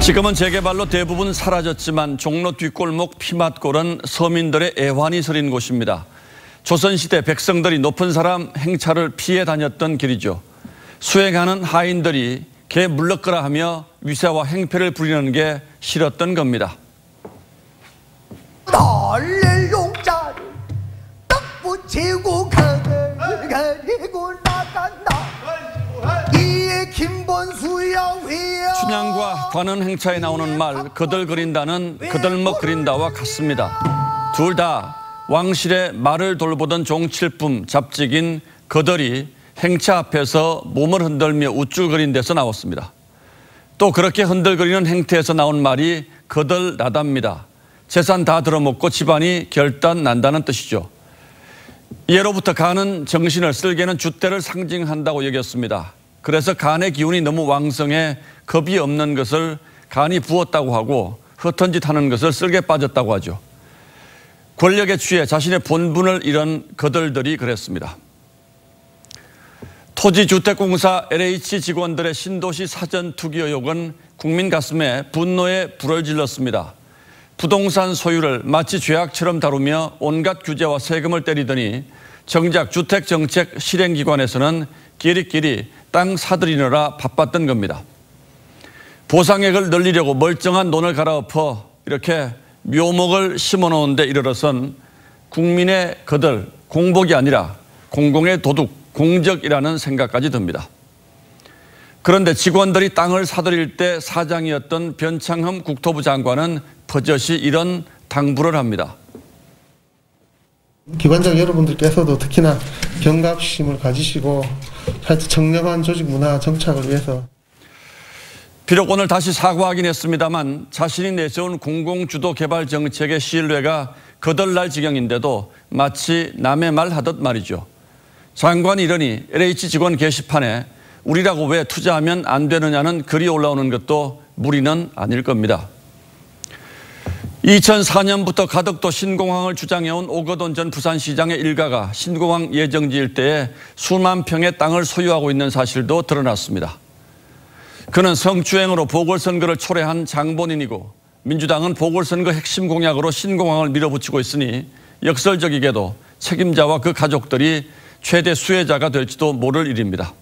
지금은 재개발로 대부분 사라졌지만 종로 뒷골목 피맛골은 서민들의 애환이 서린 곳입니다. 조선시대 백성들이 높은 사람 행차를 피해 다녔던 길이죠. 수행하는 하인들이 개 물러거라 하며 위세와 행패를 부리는 게 싫었던 겁니다. 딸의 용자를 딱 붙이고 가 춘향과 관은 행차에 나오는 말그들그린다는 그들먹그린다와 뭐 같습니다. 둘 다 왕실의 말을 돌보던 종칠품 잡직인 그들이 행차 앞에서 몸을 흔들며 우쭐거린 데서 나왔습니다. 또 그렇게 흔들거리는 행태에서 나온 말이 그들 나답니다. 재산 다 들어먹고 집안이 결단 난다는 뜻이죠. 예로부터 가는 정신을 쓸개는 주대를 상징한다고 여겼습니다. 그래서 간의 기운이 너무 왕성해 겁이 없는 것을 간이 부었다고 하고 흩은 짓 하는 것을 쓸게 빠졌다고 하죠. 권력에 취해 자신의 본분을 잃은 그들들이 그랬습니다. 토지주택공사 LH 직원들의 신도시 사전 투기 의혹은 국민 가슴에 분노의 불을 질렀습니다. 부동산 소유를 마치 죄악처럼 다루며 온갖 규제와 세금을 때리더니 정작 주택정책 실행기관에서는 길이길이 길이 땅 사들이느라 바빴던 겁니다. 보상액을 늘리려고 멀쩡한 논을 갈아엎어 이렇게 묘목을 심어놓은데 이르러선 국민의 거들 공복이 아니라 공공의 도둑 공적이라는 생각까지 듭니다. 그런데 직원들이 땅을 사들일 때 사장이었던 변창흠 국토부 장관은 퍼젓이 이런 당부를 합니다. 기관장 여러분들께서도 특히나 경각심을 가지시고 하 정렴한 조직 문화 정착을 위해서 비록 오늘 다시 사과하긴 했습니다만 자신이 내세운 공공주도 개발 정책의 신뢰가 거덜날 지경인데도 마치 남의 말 하듯 말이죠. 장관이 이러니 LH 직원 게시판에 우리라고 왜 투자하면 안 되느냐는 글이 올라오는 것도 무리는 아닐 겁니다. 2004년부터 가덕도 신공항을 주장해온 오거돈 전 부산시장의 일가가 신공항 예정지 일대에 수만 평의 땅을 소유하고 있는 사실도 드러났습니다. 그는 성추행으로 보궐선거를 초래한 장본인이고 민주당은 보궐선거 핵심 공약으로 신공항을 밀어붙이고 있으니 역설적이게도 책임자와 그 가족들이 최대 수혜자가 될지도 모를 일입니다.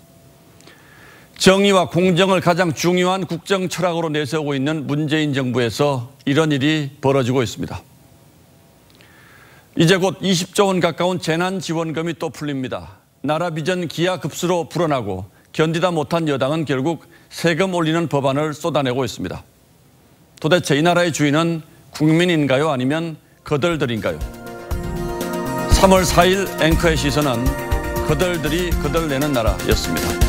정의와 공정을 가장 중요한 국정 철학으로 내세우고 있는 문재인 정부에서 이런 일이 벌어지고 있습니다. 이제 곧 20조 원 가까운 재난 지원금이 또 풀립니다. 나라 비전 기하급수로 불어나고 견디다 못한 여당은 결국 세금 올리는 법안을 쏟아내고 있습니다. 도대체 이 나라의 주인은 국민인가요? 아니면 거들들인가요 3월 4일 앵커의 시선은 거들들이거들내는 나라였습니다.